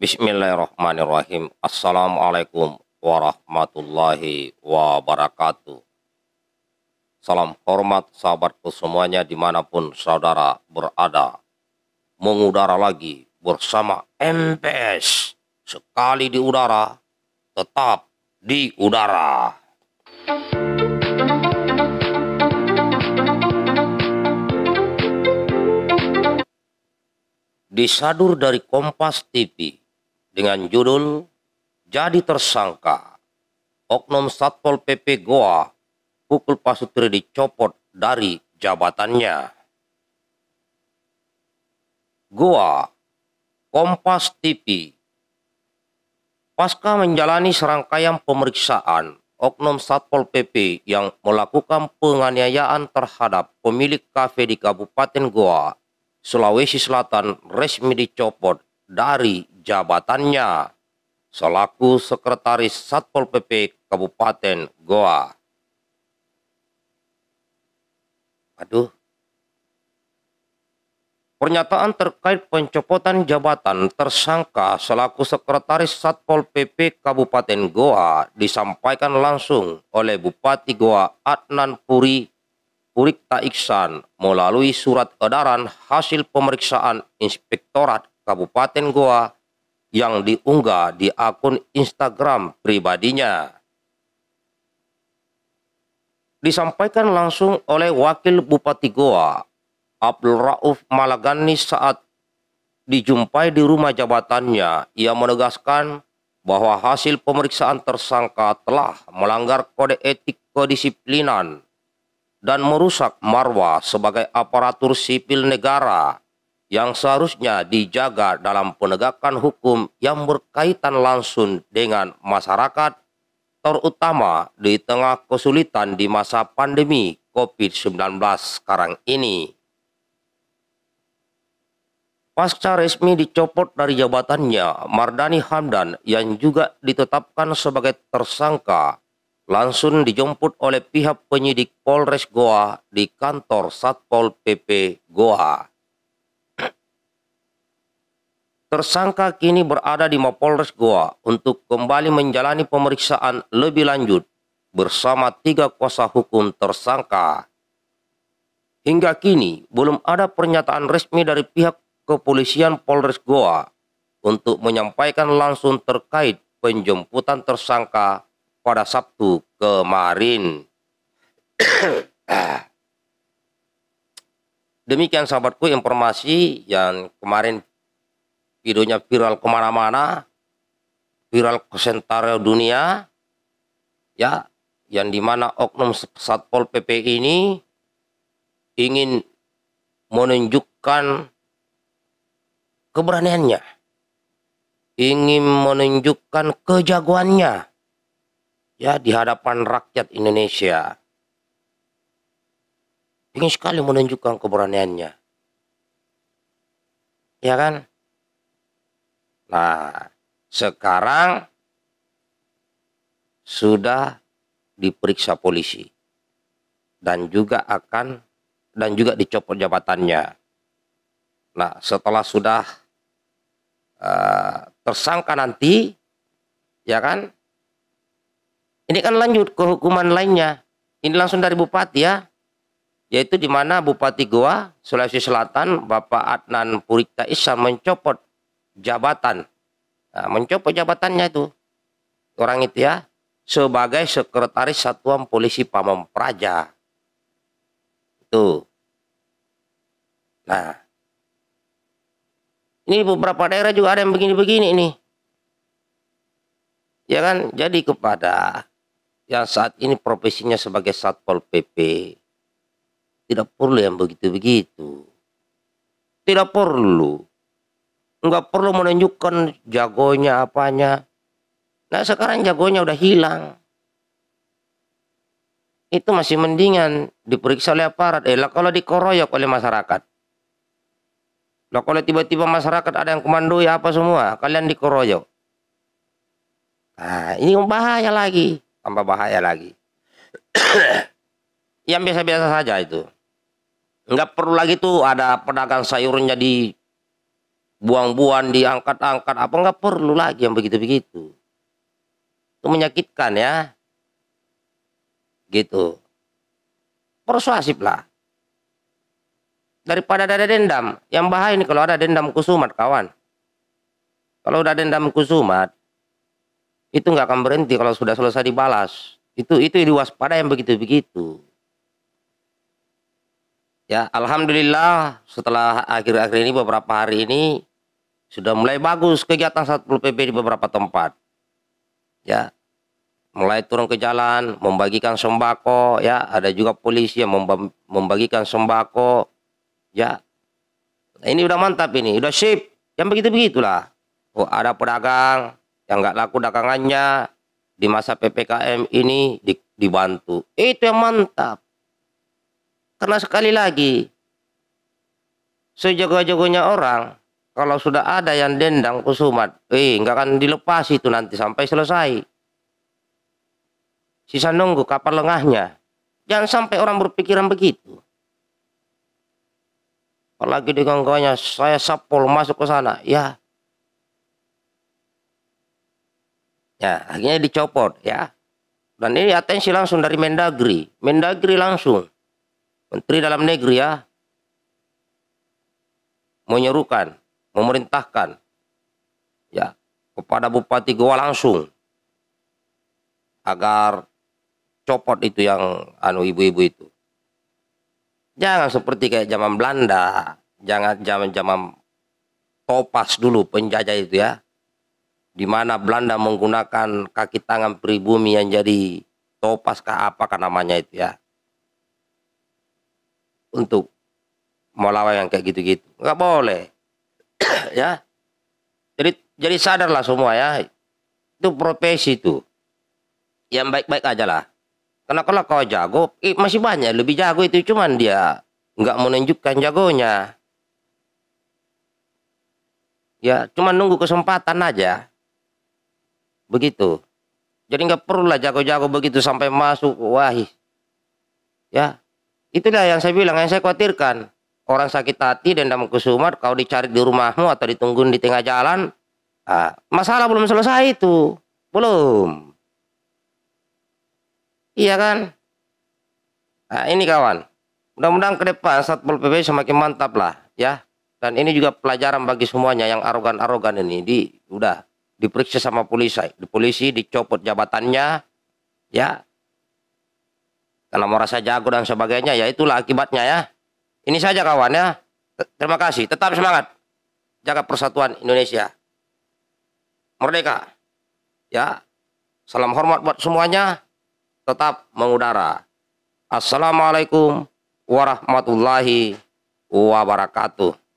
Bismillahirrahmanirrahim. Assalamualaikum warahmatullahi wabarakatuh. Salam hormat sahabatku semuanya dimanapun saudara berada. Mengudara lagi bersama MPS. Sekali di udara, tetap di udara. Disadur dari Kompas TV dengan judul Jadi Tersangka. Oknum Satpol PP Goa pukul Pasutri dicopot dari jabatannya. Goa, Kompas TV. Pasca menjalani serangkaian pemeriksaan, Oknum Satpol PP yang melakukan penganiayaan terhadap pemilik kafe di Kabupaten Goa, Sulawesi Selatan resmi dicopot dari jabatannya selaku Sekretaris Satpol PP Kabupaten Goa. Aduh. Pernyataan terkait pencopotan jabatan tersangka selaku Sekretaris Satpol PP Kabupaten Goa disampaikan langsung oleh Bupati Goa Adnan Puri Purikta Iksan melalui surat edaran hasil pemeriksaan Inspektorat Kabupaten Goa yang diunggah di akun Instagram pribadinya. Disampaikan langsung oleh Wakil Bupati Goa, Abdul Rauf Malagani saat dijumpai di rumah jabatannya. Ia menegaskan bahwa hasil pemeriksaan tersangka telah melanggar kode etik kedisiplinan dan merusak marwah sebagai aparatur sipil negara yang seharusnya dijaga dalam penegakan hukum yang berkaitan langsung dengan masyarakat, terutama di tengah kesulitan di masa pandemi COVID-19 sekarang ini. Pasca resmi dicopot dari jabatannya, Mardani Hamdan yang juga ditetapkan sebagai tersangka langsung dijemput oleh pihak penyidik Polres Goa di kantor Satpol PP Goa. Tersangka kini berada di Mapolres Goa untuk kembali menjalani pemeriksaan lebih lanjut bersama tiga kuasa hukum tersangka. Hingga kini belum ada pernyataan resmi dari pihak kepolisian Polres Goa untuk menyampaikan langsung terkait penjemputan tersangka pada Sabtu kemarin. Demikian sahabatku informasi yang kemarin videonya viral kemana-mana, viral ke sentara dunia, ya, yang dimana oknum Satpol PP ini ingin menunjukkan keberaniannya, ingin menunjukkan kejagoannya, ya, di hadapan rakyat Indonesia. Ingin sekali menunjukkan keberaniannya. Ya kan? Nah, sekarang sudah diperiksa polisi dan juga akan dan juga dicopot jabatannya. Nah, setelah sudah uh, tersangka nanti, ya kan? Ini kan lanjut ke hukuman lainnya. Ini langsung dari bupati ya, yaitu di mana Bupati Goa Sulawesi Selatan Bapak Adnan Purita Isa mencopot jabatan. Nah, mencoba jabatannya itu orang itu ya sebagai sekretaris satuan polisi Pamong Praja. Itu. Nah, ini beberapa daerah juga ada yang begini-begini nih. Ya kan, jadi kepada yang saat ini profesinya sebagai Satpol PP tidak perlu yang begitu-begitu. Tidak perlu nggak perlu menunjukkan jagonya apanya. Nah sekarang jagonya udah hilang. Itu masih mendingan diperiksa oleh aparat. Eh lah kalau dikoroyok oleh masyarakat. Lah kalau tiba-tiba masyarakat ada yang ya apa semua. Kalian dikoroyok. Nah ini bahaya lagi. Tambah bahaya lagi. yang biasa-biasa saja itu. Nggak perlu lagi tuh ada pedagang sayurnya di buang-buang diangkat-angkat apa nggak perlu lagi yang begitu-begitu itu menyakitkan ya gitu persuasif lah daripada ada dendam yang bahaya ini kalau ada dendam kusumat kawan kalau udah dendam kusumat itu nggak akan berhenti kalau sudah selesai dibalas itu itu diwaspada yang begitu-begitu ya alhamdulillah setelah akhir-akhir ini beberapa hari ini sudah mulai bagus kegiatan Satpol PP di beberapa tempat. Ya. Mulai turun ke jalan, membagikan sembako, ya, ada juga polisi yang membagikan sembako. Ya. Nah, ini udah mantap ini, udah sip. Yang begitu-begitulah. Oh, ada pedagang yang nggak laku dagangannya di masa PPKM ini dibantu. Itu yang mantap. Karena sekali lagi, sejago-jagonya orang, kalau sudah ada yang dendang kusumat, eh nggak akan dilepas itu nanti sampai selesai. Sisa nunggu kapal lengahnya. Jangan sampai orang berpikiran begitu. Apalagi di kawan saya sapol masuk ke sana. Ya, ya akhirnya dicopot ya dan ini atensi langsung dari Mendagri Mendagri langsung Menteri Dalam Negeri ya menyerukan memerintahkan ya kepada Bupati Goa langsung agar copot itu yang anu ibu-ibu itu. Jangan seperti kayak zaman Belanda, jangan zaman-zaman topas dulu penjajah itu ya. Di mana Belanda menggunakan kaki tangan pribumi yang jadi topas ke apa kan namanya itu ya. Untuk melawan yang kayak gitu-gitu. Enggak boleh ya. Jadi jadi sadarlah semua ya. Itu profesi itu. Yang baik-baik aja lah. Karena kalau kau jago, eh, masih banyak lebih jago itu cuman dia nggak menunjukkan jagonya. Ya, cuman nunggu kesempatan aja. Begitu. Jadi nggak perlu lah jago-jago begitu sampai masuk wahih. Ya, itulah yang saya bilang, yang saya khawatirkan orang sakit hati dendam ke Sumar kau dicari di rumahmu atau ditunggu di tengah jalan ah, masalah belum selesai itu belum iya kan nah, ini kawan mudah-mudahan ke depan Satpol PP semakin mantap lah ya dan ini juga pelajaran bagi semuanya yang arogan-arogan ini di udah diperiksa sama polisi di polisi dicopot jabatannya ya karena merasa jago dan sebagainya ya itulah akibatnya ya ini saja kawan ya. Terima kasih. Tetap semangat. Jaga persatuan Indonesia. Merdeka. Ya. Salam hormat buat semuanya. Tetap mengudara. Assalamualaikum warahmatullahi wabarakatuh.